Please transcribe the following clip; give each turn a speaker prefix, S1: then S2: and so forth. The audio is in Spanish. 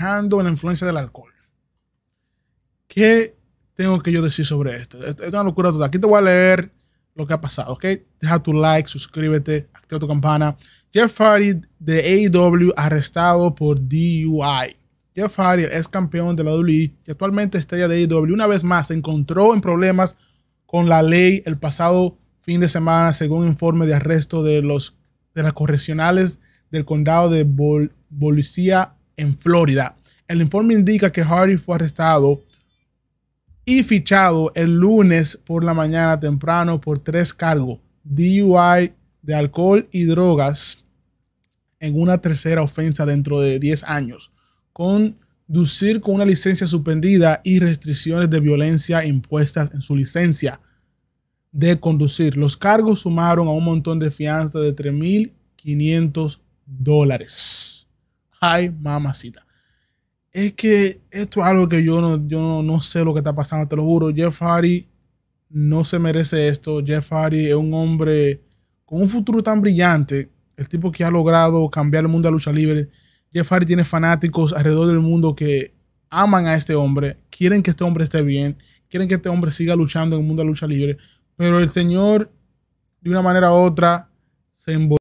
S1: en la influencia del alcohol. ¿Qué tengo que yo decir sobre esto? es una locura total. Aquí te voy a leer lo que ha pasado, ¿ok? Deja tu like, suscríbete, activa tu campana. Jeff Hardy de AEW arrestado por DUI. Jeff Hardy es campeón de la WWE y actualmente estrella de AEW. Una vez más se encontró en problemas con la ley el pasado fin de semana, según informe de arresto de, los, de las correccionales del condado de Bol en Florida. El informe indica que Hardy fue arrestado y fichado el lunes por la mañana temprano por tres cargos, DUI de alcohol y drogas, en una tercera ofensa dentro de 10 años, conducir con una licencia suspendida y restricciones de violencia impuestas en su licencia de conducir. Los cargos sumaron a un montón de fianza de 3.500 dólares ay mamacita. Es que esto es algo que yo no, yo no, sé lo que está pasando, te lo juro. Jeff Hardy no se merece esto. Jeff Hardy es un hombre con un futuro tan brillante. El tipo que ha logrado cambiar el mundo de lucha libre. Jeff Hardy tiene fanáticos alrededor del mundo que aman a este hombre, quieren que este hombre esté bien, quieren que este hombre siga luchando en el mundo de lucha libre. Pero el señor, de una manera u otra, se envolvió.